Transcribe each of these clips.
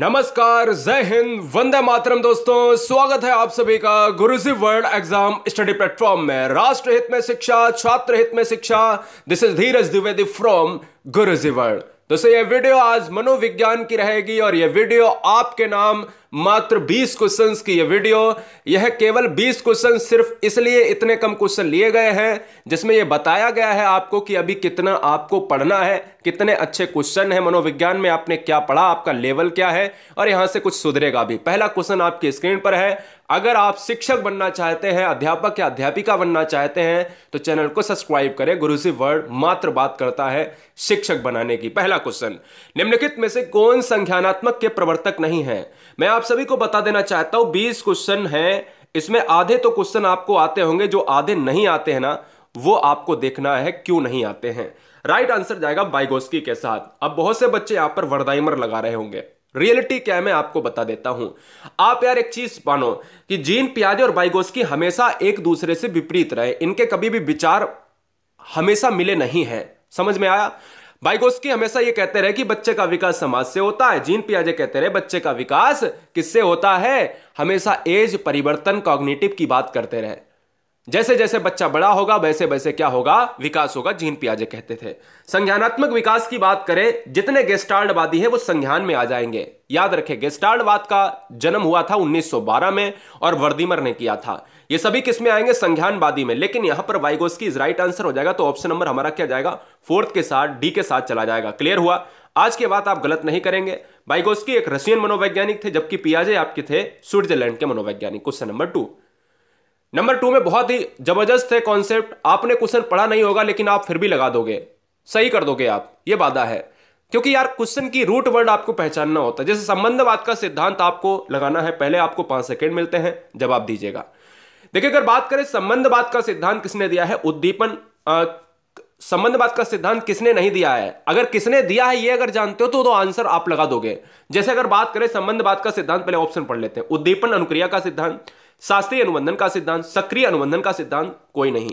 नमस्कार जय हिंद वंदे मातरम दोस्तों स्वागत है आप सभी का Guruji world exam study platform में राष्ट्र हित में शिक्षा छात्र हित में शिक्षा this is Dheeraj Dwivedi from Guruji world तो सर यह वीडियो आज मनोविज्ञान की रहेगी और यह वीडियो आपके नाम मात्र 20 क्वेश्चंस की यह वीडियो यह केवल 20 क्वेश्चन सिर्फ इसलिए इतने कम क्वेश्चन लिए गए हैं जिसमें यह बताया गया है आपको कि अभी कितना आपको पढ़ना है कितने अच्छे क्वेश्चन है मनोविज्ञान में आपने क्या पढ़ा आपका लेवल क्या है और यहां से कुछ सुधरेगा भी पहला क्वेश्चन आपकी स्क्रीन पर है अगर आप शिक्षक बनना चाहते हैं अध्यापक या अध्यापिका बनना चाहते हैं तो चैनल को सब्सक्राइब करें गुरु से वर्ड मात्र बात करता है शिक्षक बनाने की पहला क्वेश्चन निम्नलिखित में से कौन संख्यानात्मक के प्रवर्तक नहीं है मैं आप सभी को बता देना चाहता हूं बीस क्वेश्चन है इसमें आधे तो क्वेश्चन आपको आते होंगे जो आधे नहीं आते हैं ना वो आपको देखना है क्यों नहीं आते हैं राइट आंसर जाएगा बाइगोस्की के साथ अब बहुत से बच्चे यहां पर वर्दाइमर लगा रहे होंगे रियलिटी क्या है मैं आपको बता देता हूं आप यार एक चीज मानो कि जीन प्याजे और बाइगोस्की हमेशा एक दूसरे से विपरीत रहे इनके कभी भी विचार हमेशा मिले नहीं हैं समझ में आया बाइगोस्की हमेशा ये कहते रहे कि बच्चे का विकास समाज से होता है जीन पियाजे कहते रहे बच्चे का विकास किससे होता है हमेशा एज परिवर्तन कॉग्निटिव की बात करते रहे जैसे जैसे बच्चा बड़ा होगा वैसे वैसे क्या होगा विकास होगा जीन पियाजे कहते थे संज्ञानात्मक विकास की बात करें जितने गेस्टार्डवादी हैं वो संज्ञान में आ जाएंगे याद रखें गेस्टार्डवाद का जन्म हुआ था 1912 में और वर्दीमर ने किया था ये सभी में आएंगे संज्ञानवादी में लेकिन यहां पर वाइगोस की राइट आंसर हो जाएगा तो ऑप्शन नंबर हमारा क्या जाएगा फोर्थ के साथ डी के साथ चला जाएगा क्लियर हुआ आज के बाद आप गलत नहीं करेंगे बाइगोस्की एक रशियन मनोवैज्ञानिक थे जबकि पियाजे आपके थे स्विट्जरलैंड के मनोवैज्ञानिक question number two number two में बहुत ही जबरदस्त है कॉन्सेप्ट आपने क्वेश्चन पढ़ा नहीं होगा लेकिन आप फिर भी लगा दोगे सही कर दोगे आप ये बाधा है क्योंकि यार क्वेश्चन की रूट वर्ड आपको पहचानना होता है जैसे संबंधवाद का सिद्धांत आपको लगाना है पहले आपको पांच सेकेंड मिलते हैं जवाब दीजिएगा देखिए अगर बात करें संबंधवाद का सिद्धांत किसने दिया है उद्दीपन संबंधवाद का सिद्धांत किसने नहीं दिया है अगर किसने दिया है ये अगर जानते हो तो, तो आंसर आप लगा दोगे जैसे अगर बात करें संबंधवाद का सिद्धांत पहले ऑप्शन पढ़ लेते हैं उद्दीपन अनुक्रिया का सिद्धांत शास्त्रीय अनुबंधन का सिद्धांत सक्रिय अनुबंधन का सिद्धांत कोई नहीं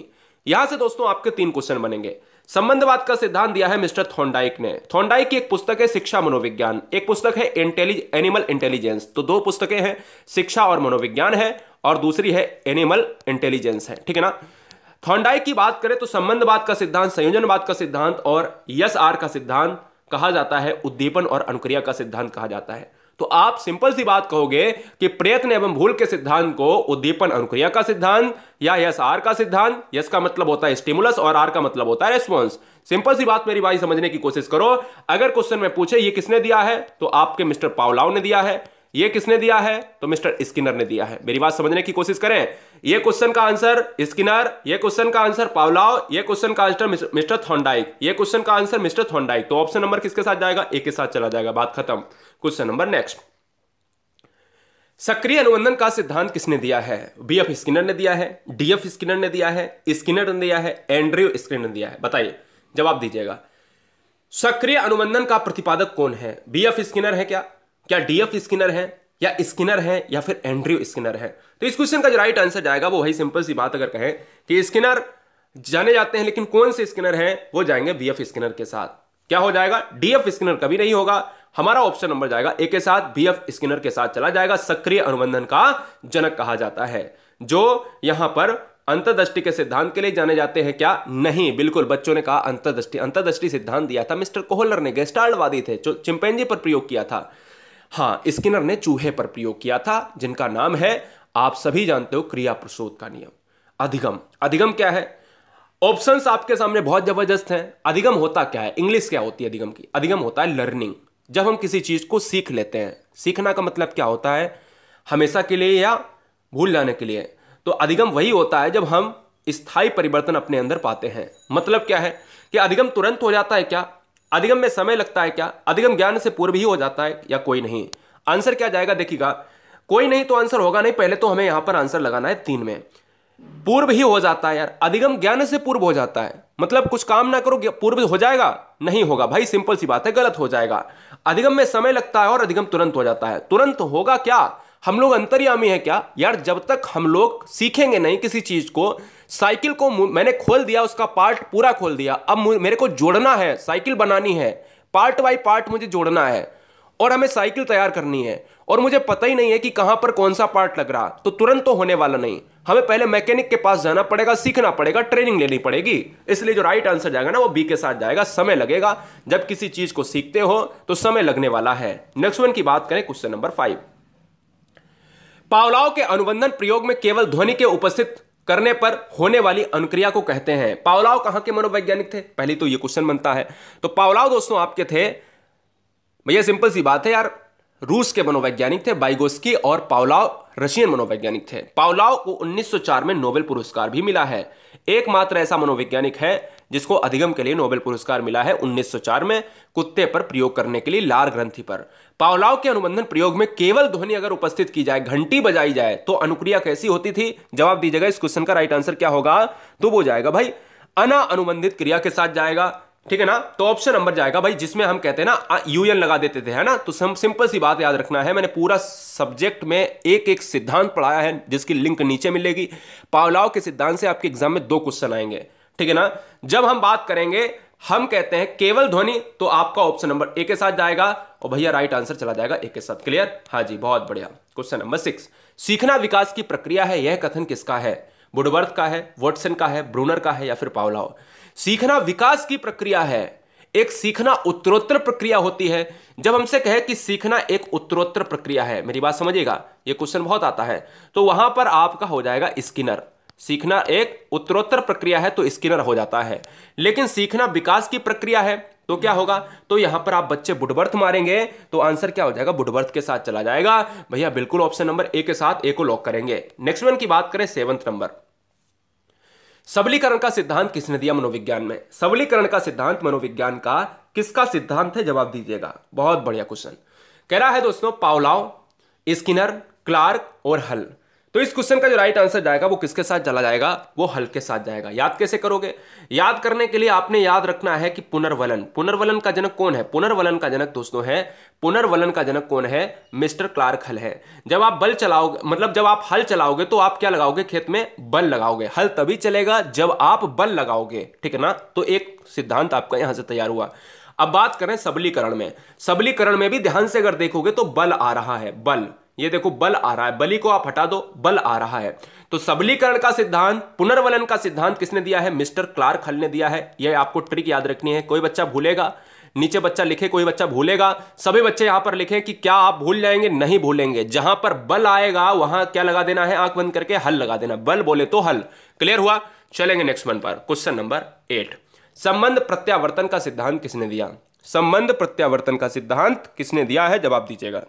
यहां से दोस्तों आपके तीन क्वेश्चन बनेंगे संबंधवाद का सिद्धांत दिया है मिस्टर थोंडाइक ने थोंडाइक की एक पुस्तक है शिक्षा मनोविज्ञान एक पुस्तक है इंटेलिज एनिमल इंटेलिजेंस तो दो पुस्तकें हैं शिक्षा और मनोविज्ञान है और दूसरी है एनिमल इंटेलिजेंस है ठीक है ना थोंडाइक की बात करें तो संबंधवाद का सिद्धांत संयोजनवाद का सिद्धांत और यस आर का सिद्धांत कहा जाता है उद्दीपन और अनुक्रिया का सिद्धांत कहा जाता है तो आप सिंपल सी बात कहोगे कि प्रयत्न एवं भूल के सिद्धांत को उद्दीपन अनुक्रिया का सिद्धांत या यस आर का सिद्धांत यस का मतलब होता है स्टिमुलस और आर का मतलब होता है रेस्पॉन्स सिंपल सी बात मेरी भाई समझने की कोशिश करो अगर क्वेश्चन में पूछे ये किसने दिया है तो आपके मिस्टर पावलाव ने दिया है ये किसने दिया है तो मिस्टर स्किनर ने दिया है मेरी बात समझने की कोशिश करें ये क्वेश्चन का आंसर स्किनर ये क्वेश्चन का आंसर पावलाव ये क्वेश्चन का आंसर मिस्टर थॉन्डाइक ये क्वेश्चन का आंसर मिस्टर थोंडाइक तो ऑप्शन नंबर किसके साथ जाएगा एक के साथ चला जाएगा बात खत्म क्वेश्चन नंबर नेक्स्ट सक्रिय अनुबंधन का सिद्धांत किसने दिया है बी एफ स्किनर ने दिया है डी एफ स्किनर ने दिया है स्किनर ने दिया है एंड्रयू स्किनर ने दिया है बताइए जवाब दीजिएगा सक्रिय अनुबंधन का प्रतिपादक कौन है बी एफ स्किनर है क्या क्या डीएफ स्किनर है या स्किनर है या फिर एंड्रयू स्किनर है तो इस क्वेश्चन का जो राइट आंसर जाएगा वो वही सिंपल सी बात अगर कहें कि स्किनर जाने जाते हैं लेकिन कौन से स्किनर हैं वो जाएंगे एफ स्किनर के साथ क्या हो जाएगा डीएफ स्किनर कभी नहीं होगा हमारा ऑप्शन नंबर जाएगा ए के साथ बी एफ स्किनर के साथ चला जाएगा सक्रिय अनुबंधन का जनक कहा जाता है जो यहां पर अंतर्दृष्टि के सिद्धांत के लिए जाने जाते हैं क्या नहीं बिल्कुल बच्चों ने कहा अंतर्दृष्टि अंतर्दृष्टि सिद्धांत दिया था मिस्टर कोहलर ने गेस्टाल्डवादी थे जो चिंपेंजी पर प्रयोग किया था हाँ स्किनर ने चूहे पर प्रयोग किया था जिनका नाम है आप सभी जानते हो क्रिया प्रसोद का नियम अधिगम अधिगम क्या है ऑप्शंस आपके सामने बहुत जबरदस्त हैं अधिगम होता क्या है इंग्लिश क्या होती है अधिगम की अधिगम होता है लर्निंग जब हम किसी चीज को सीख लेते हैं सीखना का मतलब क्या होता है हमेशा के लिए या भूल जाने के लिए तो अधिगम वही होता है जब हम स्थायी परिवर्तन अपने अंदर पाते हैं मतलब क्या है कि अधिगम तुरंत हो जाता है क्या अधिगम में समय लगता है क्या अधिगम ज्ञान से पूर्व ही हो जाता है या कोई नहीं आंसर क्या जाएगा देखिएगा कोई नहीं तो आंसर होगा नहीं पहले तो हमें यहां पर आंसर लगाना है तीन में पूर्व ही हो जाता है यार अधिगम ज्ञान से पूर्व हो जाता है मतलब कुछ काम ना करो पूर्व हो जाएगा नहीं होगा भाई सिंपल सी बात है गलत हो जाएगा अधिगम में समय लगता है और अधिगम तुरंत हो जाता है तुरंत होगा क्या हम लोग अंतर्यामी है क्या यार जब तक हम लोग सीखेंगे नहीं किसी चीज को साइकिल को मैंने खोल दिया उसका पार्ट पूरा खोल दिया अब मेरे को जोड़ना है साइकिल बनानी है पार्ट बाई पार्ट मुझे जोड़ना है और हमें साइकिल तैयार करनी है और मुझे पता ही नहीं है कि कहां पर कौन सा पार्ट लग रहा तो तुरंत तो होने वाला नहीं हमें पहले मैकेनिक के पास जाना पड़ेगा सीखना पड़ेगा ट्रेनिंग लेनी पड़ेगी इसलिए जो राइट आंसर जाएगा ना वो बी के साथ जाएगा समय लगेगा जब किसी चीज को सीखते हो तो समय लगने वाला है नेक्स्ट वन की बात करें क्वेश्चन नंबर फाइव पावलाओ के अनुबंधन प्रयोग में केवल ध्वनि के उपस्थित करने पर होने वाली अनुक्रिया को कहते हैं पावलाव कहां के मनोवैज्ञानिक थे पहले तो ये क्वेश्चन बनता है तो पावलाव दोस्तों आपके थे भैया सिंपल सी बात है यार रूस के मनोवैज्ञानिक थे बाइगोस्की और पावलाव रशियन मनोवैज्ञानिक थे पावलाव को 1904 में नोबेल पुरस्कार भी मिला है एकमात्र ऐसा मनोवैज्ञानिक है जिसको अधिगम के लिए नोबेल पुरस्कार मिला है 1904 में कुत्ते पर प्रयोग करने के लिए लार ग्रंथि पर पावलाव के अनुबंधन प्रयोग में केवल ध्वनि अगर उपस्थित की जाए घंटी बजाई जाए तो अनुक्रिया कैसी होती थी जवाब दीजिएगा इस क्वेश्चन का राइट आंसर क्या होगा तो वो जाएगा भाई अना अनुबंधित क्रिया के साथ जाएगा ठीक है ना तो ऑप्शन नंबर जाएगा भाई जिसमें हम कहते हैं ना यूएन लगा देते थे है ना तो सम सिंपल सी बात याद रखना है मैंने पूरा सब्जेक्ट में एक एक सिद्धांत पढ़ाया है जिसकी लिंक नीचे मिलेगी पावलाव के सिद्धांत से आपके एग्जाम में दो क्वेश्चन आएंगे ठीक है ना जब हम बात करेंगे हम कहते हैं केवल ध्वनि तो आपका ऑप्शन नंबर ए के साथ जाएगा और भैया राइट आंसर चला जाएगा ए के साथ क्लियर हाँ जी बहुत बढ़िया क्वेश्चन नंबर सिक्स सीखना विकास की प्रक्रिया है यह कथन किसका है बुडवर्थ का है वोटसन का है ब्रूनर का है या फिर पावलाओ सीखना विकास की प्रक्रिया है एक सीखना उत्तरोत्तर प्रक्रिया होती है जब हमसे कहे कि सीखना एक उत्तरोत्तर प्रक्रिया है मेरी बात समझिएगा यह क्वेश्चन बहुत आता है तो वहां पर आपका हो जाएगा स्किनर सीखना एक उत्तरोत्तर प्रक्रिया है तो स्किनर हो जाता है लेकिन सीखना विकास की प्रक्रिया है तो क्या होगा तो यहां पर आप बच्चे बुडबर्थ मारेंगे तो आंसर क्या हो जाएगा बुडबर्थ के साथ चला जाएगा भैया बिल्कुल ऑप्शन नंबर ए के साथ ए को लॉक करेंगे नेक्स्ट वन की बात करें सेवंथ नंबर सबलीकरण का सिद्धांत किसने दिया मनोविज्ञान में सबलीकरण का सिद्धांत मनोविज्ञान का किसका सिद्धांत है जवाब दीजिएगा बहुत बढ़िया क्वेश्चन कह रहा है दोस्तों पावलाव स्किनर क्लार्क और हल तो इस क्वेश्चन का जो राइट आंसर जाएगा वो किसके साथ चला जाएगा वो हल के साथ जाएगा याद कैसे करोगे याद करने के लिए आपने याद रखना है कि पुनर्वलन पुनर्वलन का जनक कौन है पुनर्वलन का जनक दोस्तों है पुनर्वलन का जनक कौन है मिस्टर क्लार्क हल है जब आप बल चलाओगे मतलब जब आप हल चलाओगे तो आप क्या लगाओगे खेत में बल लगाओगे हल तभी चलेगा जब आप बल लगाओगे ठीक है ना तो एक सिद्धांत आपका यहां से तैयार हुआ अब बात करें सबलीकरण में सबलीकरण में भी ध्यान से अगर देखोगे तो बल आ रहा है बल ये देखो बल आ रहा है बली को आप हटा दो बल आ रहा है तो सबलीकरण का सिद्धांत पुनर्वलन का सिद्धांत किसने दिया है मिस्टर क्लार्क हल ने दिया है यह आपको ट्रिक याद रखनी है कोई बच्चा भूलेगा नीचे बच्चा लिखे कोई बच्चा भूलेगा सभी बच्चे यहां पर लिखें कि क्या आप भूल जाएंगे नहीं भूलेंगे जहां पर बल आएगा वहां क्या लगा देना है आंख बंद करके हल लगा देना बल बोले तो हल क्लियर हुआ चलेंगे नेक्स्ट वन पर क्वेश्चन नंबर एट संबंध प्रत्यावर्तन का सिद्धांत किसने दिया संबंध प्रत्यावर्तन का सिद्धांत किसने दिया है जवाब दीजिएगा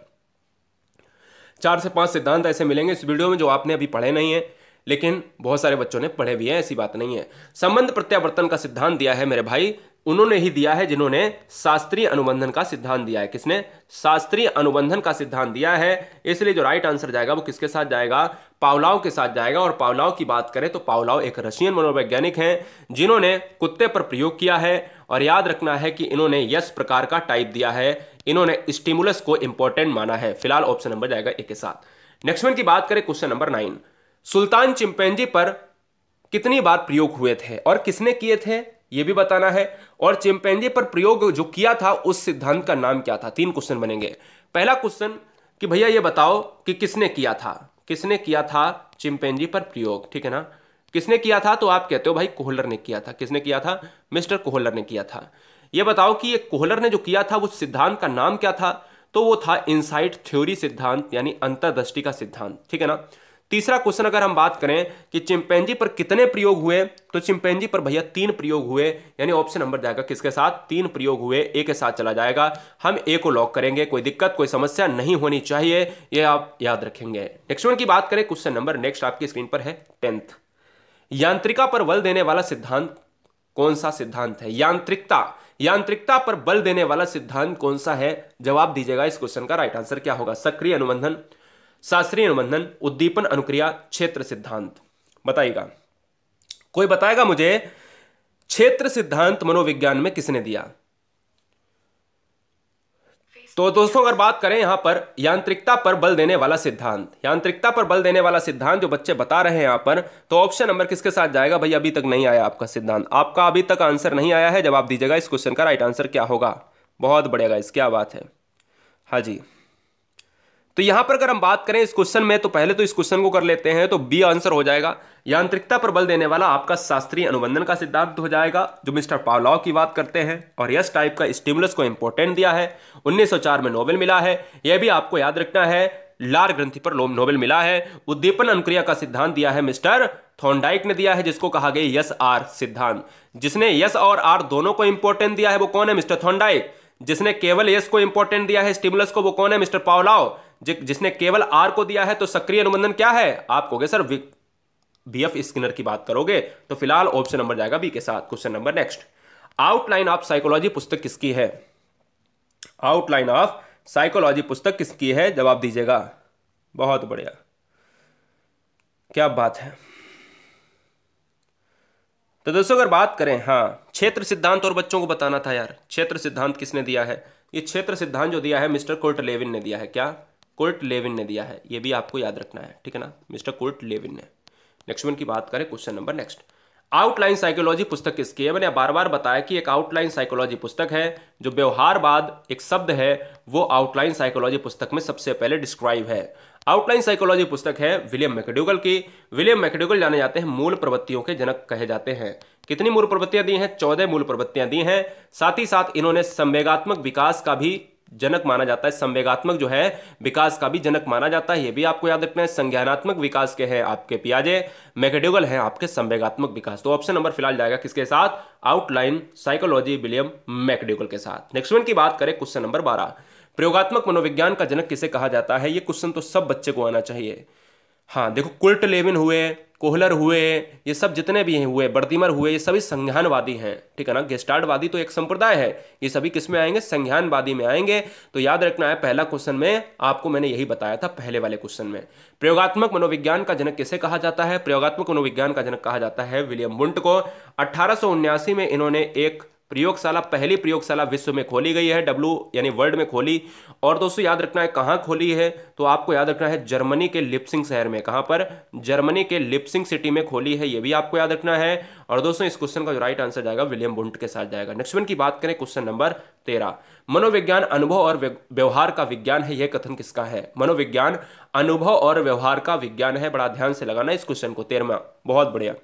चार से पांच सिद्धांत ऐसे मिलेंगे इस वीडियो में जो आपने अभी पढ़े नहीं है लेकिन बहुत सारे बच्चों ने पढ़े भी हैं ऐसी बात नहीं है संबंध प्रत्यावर्तन का सिद्धांत दिया है मेरे भाई उन्होंने ही दिया है जिन्होंने शास्त्रीय अनुबंधन का सिद्धांत दिया है किसने शास्त्रीय अनुबंधन का सिद्धांत दिया है इसलिए जो राइट आंसर जाएगा वो किसके साथ जाएगा पावलाव के साथ जाएगा और पावलाव की बात करें तो पावलाव एक रशियन मनोवैज्ञानिक हैं जिन्होंने कुत्ते पर प्रयोग किया है और याद रखना है कि इन्होंने यस प्रकार का टाइप दिया है इन्होंने स्टिमुलस को इंपॉर्टेंट माना है फिलहाल ऑप्शन नंबर जाएगा एक के साथ नेक्स्ट वन की बात करें question number nine Sultan chimpanzee पर कितनी बार प्रयोग हुए थे और किसने किए थे ये भी बताना है और चिंपेंजी पर प्रयोग जो किया था उस सिद्धांत का नाम क्या था तीन क्वेश्चन बनेंगे पहला क्वेश्चन कि भैया ये बताओ कि किसने किया था किसने किया था चिंपेंजी पर प्रयोग ठीक है ना किसने किया था तो आप कहते हो भाई कोहलर ने किया था किसने किया था मिस्टर कोहलर ने किया था ये बताओ कि ये कोहलर ने जो किया था उस सिद्धांत का नाम क्या था तो वो था इनसाइट थ्योरी सिद्धांत यानी अंतर्दृष्टि का सिद्धांत ठीक है ना तीसरा क्वेश्चन अगर हम बात करें कि चिंपैंजी पर कितने प्रयोग हुए तो चिंपैंजी पर भैया तीन प्रयोग हुए यानी ऑप्शन नंबर जाएगा किसके साथ तीन प्रयोग हुए ए के साथ चला जाएगा हम ए को लॉक करेंगे कोई दिक्कत कोई समस्या नहीं होनी चाहिए ये आप याद रखेंगे नेक्स्ट वन की बात करें क्वेश्चन नंबर नेक्स्ट आपकी स्क्रीन पर है टेंथ यांत्रिका पर बल देने वाला सिद्धांत कौन सा सिद्धांत है यांत्रिकता यांत्रिकता पर बल देने वाला सिद्धांत कौन सा है जवाब दीजिएगा इस क्वेश्चन का राइट आंसर क्या होगा सक्रिय अनुबंधन शास्त्रीय अनुबंधन उद्दीपन अनुक्रिया क्षेत्र सिद्धांत बताइएगा कोई बताएगा मुझे क्षेत्र सिद्धांत मनोविज्ञान में किसने दिया तो दोस्तों अगर बात करें यहाँ पर यांत्रिकता पर बल देने वाला सिद्धांत यांत्रिकता पर बल देने वाला सिद्धांत जो बच्चे बता रहे हैं यहाँ पर तो ऑप्शन नंबर किसके साथ जाएगा भाई अभी तक नहीं आया आपका सिद्धांत आपका अभी तक आंसर नहीं आया है जवाब दीजिएगा इस क्वेश्चन का राइट आंसर क्या होगा बहुत बढ़िया इस क्या बात है हाँ जी तो यहां पर अगर हम बात करें इस क्वेश्चन में तो पहले तो इस क्वेश्चन को कर लेते हैं तो बी आंसर हो जाएगा यांत्रिकता पर बल देने वाला आपका शास्त्रीय अनुबंधन का सिद्धांत हो जाएगा जो मिस्टर पावलाव की बात करते हैं और यस टाइप का स्टिमुलस को इंपोर्टेंट दिया है 1904 में नोबेल मिला है यह भी आपको याद रखना है लार ग्रंथि पर नोबेल मिला है उद्दीपन अनुक्रिया का सिद्धांत दिया है मिस्टर थोंडाइक ने दिया है जिसको कहा गया यस आर सिद्धांत जिसने यस और आर दोनों को इंपोर्टेंट दिया है वो कौन है मिस्टर थोंडाइक जिसने केवल यस को इंपोर्टेंट दिया है स्टिमुलस को वो कौन है मिस्टर पावलाव जिसने केवल आर को दिया है तो सक्रिय अनुबंधन क्या है आप कहोगे सर बी एफ स्किनर की बात करोगे तो फिलहाल ऑप्शन नंबर जाएगा बी के साथ question number next outline of psychology पुस्तक किसकी है आउटलाइन ऑफ साइकोलॉजी पुस्तक किसकी है जवाब दीजिएगा बहुत बढ़िया क्या बात है तो दोस्तों अगर बात करें हाँ क्षेत्र सिद्धांत और बच्चों को बताना था यार क्षेत्र सिद्धांत किसने दिया है ये क्षेत्र सिद्धांत जो दिया है मिस्टर कोल्ट लेविन ने दिया है क्या कोर्ट लेविन ने दिया है ये भी आपको याद रखना है ठीक है ना मिस्टर कोर्ट लेविन ने नेक्स्ट वन की बात करें question number next outline psychology पुस्तक किसकी है मैंने बार बार बताया कि एक आउटलाइन साइकोलॉजी पुस्तक है जो व्यवहारवाद एक शब्द है वो आउटलाइन साइकोलॉजी पुस्तक में सबसे पहले डिस्क्राइब है आउटलाइन साइकोलॉजी पुस्तक है विलियम मैकडूगल की विलियम मैकडूगल जाने जाते हैं मूल प्रवृत्तियों के जनक कहे जाते हैं कितनी मूल प्रवृत्तियां दी हैं चौदह मूल प्रवृत्तियां दी हैं साथ ही साथ इन्होंने संवेगात्मक विकास का भी जनक माना जाता है संवेगात्मक जो है विकास का भी जनक माना जाता है ये भी आपको याद रखना है संज्ञानात्मक विकास के हैं आपके पियाजे मैकेडोगल हैं आपके संवेगात्मक विकास तो ऑप्शन नंबर फिलहाल जाएगा किसके साथ आउटलाइन साइकोलॉजी विलियम मैकेडोगल के साथ नेक्स्ट वन की बात करें क्वेश्चन नंबर बारह प्रयोगात्मक मनोविज्ञान का जनक किसे कहा जाता है ये क्वेश्चन तो सब बच्चे को आना चाहिए हाँ देखो कुल्ट लेविन हुए कोहलर हुए ये सब जितने भी हैं हुए बर्दिमर हुए ये सभी संज्ञानवादी हैं ठीक है ना गेस्टार्डवादी तो एक संप्रदाय है ये सभी किस में आएंगे संज्ञानवादी में आएंगे तो याद रखना है पहला क्वेश्चन में आपको मैंने यही बताया था पहले वाले क्वेश्चन में प्रयोगात्मक मनोविज्ञान का जनक किसे कहा जाता है प्रयोगात्मक मनोविज्ञान का जनक कहा जाता है विलियम बुंट को अट्ठारह में इन्होंने एक प्रयोगशाला पहली प्रयोगशाला विश्व में खोली गई है डब्ल्यू यानी वर्ल्ड में खोली और दोस्तों याद रखना है कहाँ खोली है तो आपको याद रखना है जर्मनी के लिप्सिंग शहर में कहाँ पर जर्मनी के लिप्सिंग सिटी में खोली है ये भी आपको याद रखना है और दोस्तों इस क्वेश्चन का जो राइट आंसर जाएगा विलियम बुंट के साथ जाएगा नेक्स्ट वन की बात करें क्वेश्चन नंबर तेरह मनोविज्ञान अनुभव और व्यवहार का विज्ञान है यह कथन किसका है मनोविज्ञान अनुभव और व्यवहार का विज्ञान है बड़ा ध्यान से लगाना इस क्वेश्चन को तेरहवा बहुत बढ़िया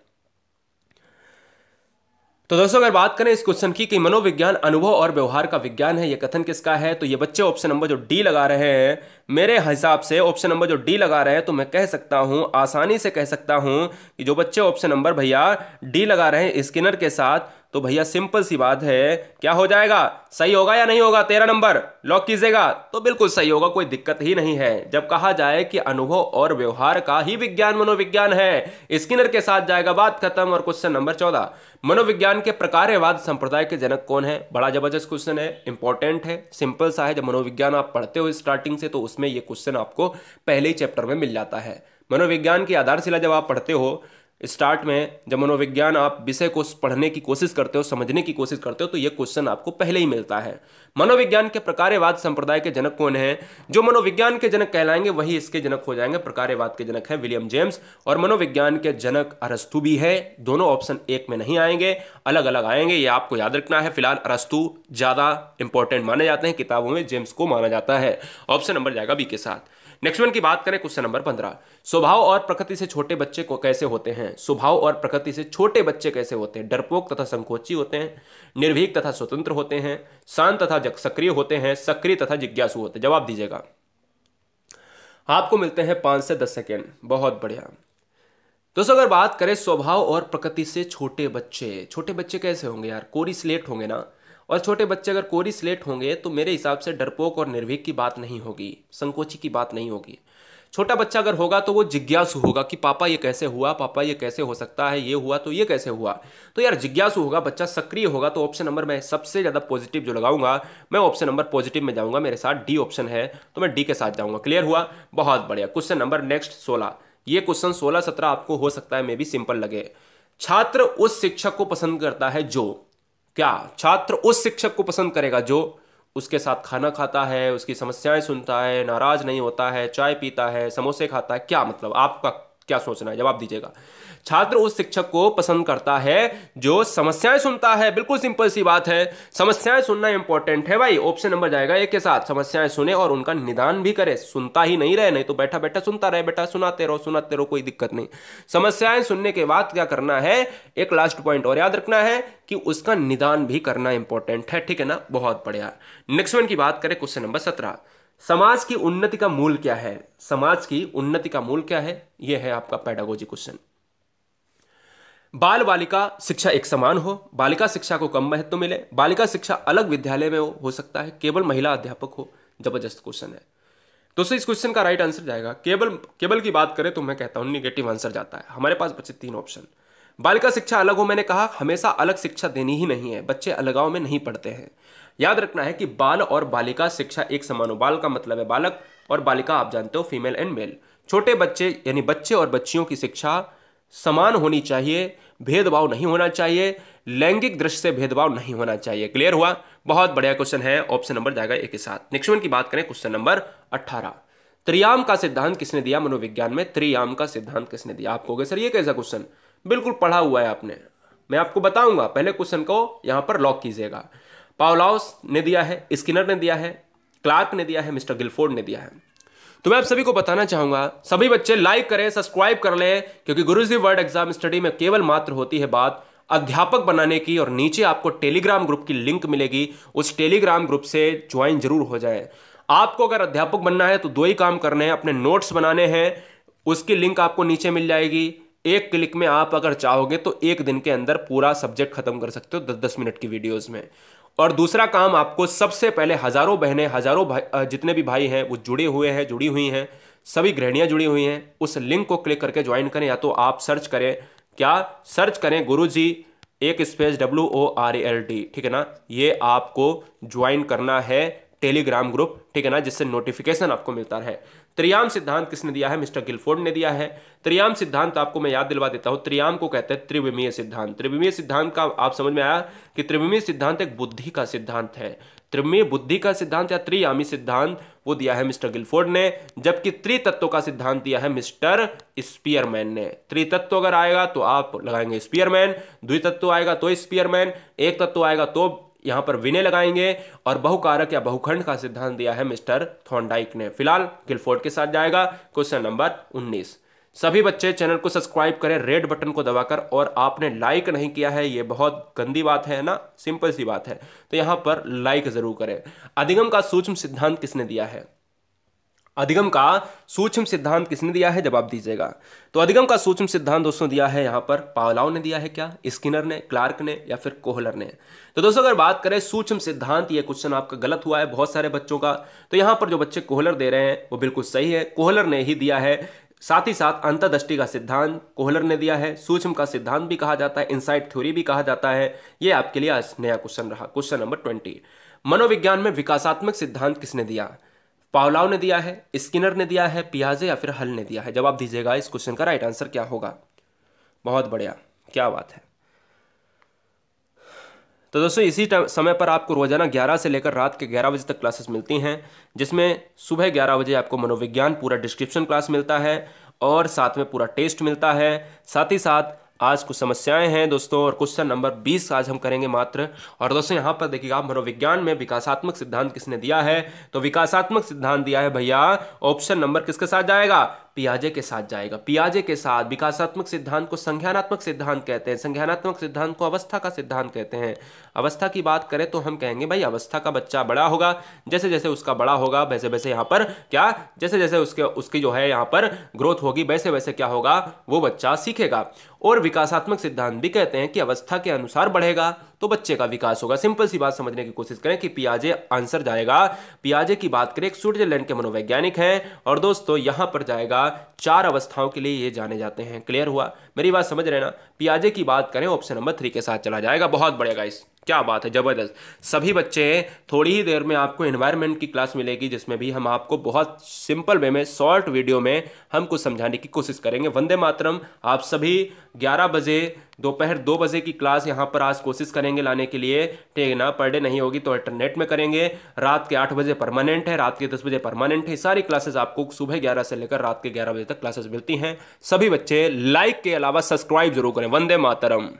तो दोस्तों अगर बात करें इस क्वेश्चन की कि मनोविज्ञान अनुभव और व्यवहार का विज्ञान है यह कथन किसका है तो ये बच्चे ऑप्शन नंबर जो डी लगा रहे हैं मेरे हिसाब से ऑप्शन नंबर जो डी लगा रहे हैं तो मैं कह सकता हूं आसानी से कह सकता हूं कि जो बच्चे ऑप्शन नंबर भैया डी लगा रहे हैं स्किनर के साथ तो भैया सिंपल सी बात है क्या हो जाएगा सही होगा या नहीं होगा तेरा नंबर लॉक कीजिएगा तो बिल्कुल सही होगा कोई दिक्कत ही नहीं है जब कहा जाए कि अनुभव और व्यवहार का ही विज्ञान मनोविज्ञान है स्किनर के साथ जाएगा बात खत्म और क्वेश्चन नंबर चौदह मनोविज्ञान के प्रकार संप्रदाय के जनक कौन है बड़ा जबरदस्त क्वेश्चन है इंपॉर्टेंट है सिंपल सा है जब मनोविज्ञान आप पढ़ते हो स्टार्टिंग से तो उसमें यह क्वेश्चन आपको पहले ही चैप्टर में मिल जाता है मनोविज्ञान की आधारशिला जब आप पढ़ते हो स्टार्ट में जब मनोविज्ञान आप विषय को पढ़ने की कोशिश करते हो समझने की कोशिश करते हो तो यह क्वेश्चन आपको पहले ही मिलता है मनोविज्ञान के प्रकारवाद संप्रदाय के जनक कौन है जो मनोविज्ञान के जनक कहलाएंगे वही इसके जनक हो जाएंगे प्रकारवाद के जनक है विलियम जेम्स और मनोविज्ञान के जनक अरस्तु भी है दोनों ऑप्शन एक में नहीं आएंगे अलग अलग आएंगे ये आपको याद रखना है फिलहाल अरस्तु ज़्यादा इंपॉर्टेंट माने जाते हैं किताबों में जेम्स को माना जाता है ऑप्शन नंबर जाएगा बी के साथ नेक्स्ट वन की बात करें क्वेश्चन नंबर पंद्रह स्वभाव और प्रकृति से छोटे बच्चे को कैसे होते हैं स्वभाव और प्रकृति से छोटे बच्चे कैसे होते हैं डरपोक तथा संकोची होते हैं निर्भीक तथा स्वतंत्र होते हैं शांत तथा सक्रिय होते हैं सक्रिय तथा जिज्ञासु होते हैं जवाब दीजिएगा आपको मिलते हैं पांच से दस सेकेंड बहुत बढ़िया दोस्तों अगर बात करें स्वभाव और प्रकृति से छोटे बच्चे छोटे बच्चे कैसे होंगे यार कोरी स्लेट होंगे ना और छोटे बच्चे अगर कोरी स्लेट होंगे तो मेरे हिसाब से डरपोक और निर्भीक की बात नहीं होगी संकोची की बात नहीं होगी छोटा बच्चा अगर होगा तो वो जिज्ञासु होगा कि पापा ये कैसे हुआ पापा ये कैसे हो सकता है ये हुआ तो ये कैसे हुआ तो यार जिज्ञासु होगा बच्चा सक्रिय होगा तो ऑप्शन नंबर मैं सबसे ज़्यादा पॉजिटिव जो लगाऊंगा मैं ऑप्शन नंबर पॉजिटिव में जाऊंगा मेरे साथ डी ऑप्शन है तो मैं डी के साथ जाऊंगा क्लियर हुआ बहुत बढ़िया क्वेश्चन नंबर नेक्स्ट सोलह ये क्वेश्चन सोलह सत्रह आपको हो सकता है मे भी सिंपल लगे छात्र उस शिक्षक को पसंद करता है जो क्या छात्र उस शिक्षक को पसंद करेगा जो उसके साथ खाना खाता है उसकी समस्याएं सुनता है नाराज नहीं होता है चाय पीता है समोसे खाता है क्या मतलब आपका क्या सोचना है जवाब दीजिएगा छात्र उस शिक्षक को पसंद करता है जो समस्याएं सुनता है बिल्कुल सिंपल सी बात है समस्याएं सुनना इंपॉर्टेंट है भाई ऑप्शन नंबर जाएगा एक के साथ समस्याएं सुने और उनका निदान भी करे सुनता ही नहीं रहे नहीं तो बैठा बैठा सुनता रहे बेटा सुनाते रहो सुनाते रहो कोई दिक्कत नहीं समस्याएं सुनने के बाद क्या करना है एक लास्ट पॉइंट और याद रखना है कि उसका निदान भी करना इंपॉर्टेंट है ठीक है ना बहुत बढ़िया नेक्स्ट वन की बात करें क्वेश्चन नंबर सत्रह समाज की उन्नति का मूल क्या है समाज की उन्नति का मूल क्या है यह है आपका पैडागोजी क्वेश्चन बाल बालिका शिक्षा एक समान हो बालिका शिक्षा को कम महत्व मिले बालिका शिक्षा अलग विद्यालय में हो, हो सकता है केवल महिला अध्यापक हो जबरदस्त क्वेश्चन है दोस्तों इस क्वेश्चन का राइट आंसर जाएगा केबल केबल की बात करें तो मैं कहता हूं निगेटिव आंसर जाता है हमारे पास बचे तीन ऑप्शन बालिका शिक्षा अलग हो मैंने कहा हमेशा अलग शिक्षा देनी ही नहीं है बच्चे अलगाव में नहीं पढ़ते हैं याद रखना है कि बाल और बालिका शिक्षा एक समान बाल का मतलब है बालक और बालिका आप जानते हो फीमेल एंड मेल छोटे बच्चे यानी बच्चे और बच्चियों की शिक्षा समान होनी चाहिए भेदभाव नहीं होना चाहिए लैंगिक दृष्टि से भेदभाव नहीं होना चाहिए क्लियर हुआ बहुत बढ़िया क्वेश्चन है ऑप्शन नंबर जाएगा एक के साथ नेक्स्ट वन की बात करें क्वेश्चन नंबर अट्ठारह त्रियाम का सिद्धांत किसने दिया मनोविज्ञान में त्रियाम का सिद्धांत किसने दिया आपको सर ये कैसा क्वेश्चन बिल्कुल पढ़ा हुआ है आपने मैं आपको बताऊंगा पहले क्वेश्चन को यहां पर लॉक कीजिएगा पावलाउस ने दिया है स्किनर ने दिया है क्लार्क ने दिया है मिस्टर गिलफोर्ड ने दिया है तो मैं आप सभी को बताना चाहूंगा सभी बच्चे लाइक करें सब्सक्राइब कर लें क्योंकि गुरुजी वर्ड एग्जाम स्टडी में केवल मात्र होती है बात अध्यापक बनाने की और नीचे आपको टेलीग्राम ग्रुप की लिंक मिलेगी उस टेलीग्राम ग्रुप से ज्वाइन जरूर हो जाए आपको अगर अध्यापक बनना है तो दो ही काम करने हैं अपने नोट्स बनाने हैं उसकी लिंक आपको नीचे मिल जाएगी एक क्लिक में आप अगर चाहोगे तो एक दिन के अंदर पूरा सब्जेक्ट खत्म कर सकते हो दस दस मिनट की वीडियोस में और दूसरा काम आपको सबसे पहले हज़ारों बहनें हज़ारों जितने भी भाई हैं वो जुड़े हुए हैं जुड़ी हुई हैं सभी गृहणियाँ जुड़ी हुई हैं उस लिंक को क्लिक करके ज्वाइन करें या तो आप सर्च करें क्या सर्च करें गुरु जी एक space W O R L D ठीक है ना ये आपको ज्वाइन करना है टेलीग्राम ग्रुप ठीक है ना जिससे नोटिफिकेशन आपको मिलता रहे त्रियाम सिद्धांत किसने दिया है मिस्टर गिलफोर्ड ने दिया है त्रियाम सिद्धांत आपको मैं याद दिलवा देता हूं त्रियाम को कहते हैं त्रिविमीय सिद्धांत त्रिविमीय सिद्धांत का आप समझ में आया कि त्रिविमीय सिद्धांत एक बुद्धि का सिद्धांत है त्रिमीय बुद्धि का सिद्धांत या त्रियामी सिद्धांत वो दिया है मिस्टर गिलफोर्ड ने जबकि त्रितत्व का सिद्धांत दिया है मिस्टर स्पियरमैन ने त्रितत्व अगर आएगा तो आप लगाएंगे स्पियरमैन द्वितत्व आएगा तो स्पियरमैन एक तत्व आएगा तो यहां पर विनय लगाएंगे और बहुकारक या बहुखंड का सिद्धांत दिया है मिस्टर थॉर्नडाइक ने फिलहाल गिलफोर्ड के साथ जाएगा क्वेश्चन नंबर उन्नीस सभी बच्चे चैनल को सब्सक्राइब करें रेड बटन को दबाकर और आपने लाइक नहीं किया है ये बहुत गंदी बात है ना सिंपल सी बात है तो यहाँ पर लाइक ज़रूर करें अधिगम का सूक्ष्म सिद्धांत किसने दिया है अधिगम का सूक्ष्म सिद्धांत किसने दिया है जवाब दीजिएगा तो अधिगम का सूक्ष्म सिद्धांत दोस्तों दिया है यहाँ पर पावलाव ने दिया है क्या स्किनर ने क्लार्क ने या फिर कोहलर ने तो दोस्तों अगर बात करें सूक्ष्म सिद्धांत ये क्वेश्चन आपका गलत हुआ है बहुत सारे बच्चों का तो यहाँ पर जो बच्चे कोहलर दे रहे हैं वो बिल्कुल सही है कोहलर ने ही दिया है साथ ही साथ अंतर्दृष्टि का सिद्धांत कोहलर ने दिया है सूक्ष्म का सिद्धांत भी कहा जाता है इनसाइट थ्योरी भी कहा जाता है ये आपके लिए आज नया क्वेश्चन रहा क्वेश्चन नंबर ट्वेंटी मनोविज्ञान में विकासात्मक सिद्धांत किसने दिया पावलाव ने दिया है स्किनर ने दिया है पियाजे या फिर हल ने दिया है जवाब दीजिएगा इस क्वेश्चन का राइट आंसर क्या होगा बहुत बढ़िया क्या बात है तो दोस्तों इसी समय पर आपको रोजाना 11 से लेकर रात के 11 बजे तक क्लासेस मिलती हैं जिसमें सुबह 11 बजे आपको मनोविज्ञान पूरा डिस्क्रिप्शन क्लास मिलता है और साथ में पूरा टेस्ट मिलता है साथ ही साथ आज कुछ समस्याएं हैं दोस्तों और क्वेश्चन नंबर 20 आज हम करेंगे मात्र और दोस्तों यहाँ पर देखिएगा मनोविज्ञान में विकासात्मक सिद्धांत किसने दिया है तो विकासात्मक सिद्धांत दिया है भैया ऑप्शन नंबर किसके साथ जाएगा पियाजे के साथ जाएगा पियाजे के साथ विकासात्मक सिद्धांत को संज्ञानात्मक सिद्धांत कहते हैं संज्ञानात्मक सिद्धांत को अवस्था का सिद्धांत कहते हैं अवस्था की बात करें तो हम कहेंगे भाई अवस्था का बच्चा बड़ा होगा जैसे जैसे उसका बड़ा होगा वैसे वैसे यहाँ पर क्या जैसे जैसे उसके उसकी जो है यहाँ पर ग्रोथ होगी वैसे वैसे क्या होगा वो बच्चा सीखेगा और विकासात्मक सिद्धांत भी कहते हैं कि अवस्था के अनुसार बढ़ेगा तो बच्चे का विकास होगा सिंपल सी बात समझने की कोशिश करें कि पियाजे आंसर जाएगा पियाजे की बात करें स्विट्जरलैंड के मनोवैज्ञानिक हैं और दोस्तों यहां पर जाएगा चार अवस्थाओं के लिए ये जाने जाते हैं क्लियर हुआ मेरी बात समझ रहे ना पियाजे की बात करें ऑप्शन नंबर थ्री के साथ चला जाएगा बहुत बढ़ेगा इस क्या बात है ज़बरदस्त सभी बच्चे थोड़ी ही देर में आपको इन्वायरमेंट की क्लास मिलेगी जिसमें भी हम आपको बहुत सिंपल वे में शॉर्ट वीडियो में हम कुछ समझाने की कोशिश करेंगे वंदे मातरम आप सभी 11 बजे दोपहर दो बजे की क्लास यहां पर आज कोशिश करेंगे लाने के लिए ठीक ना पर डे नहीं होगी तो अल्टरनेट में करेंगे रात के आठ बजे परमानेंट है रात के दस बजे परमानेंट है सारी क्लासेस आपको सुबह ग्यारह से लेकर रात के ग्यारह बजे तक क्लासेस मिलती हैं सभी बच्चे लाइक के अलावा सब्सक्राइब जरूर करें वंदे मातरम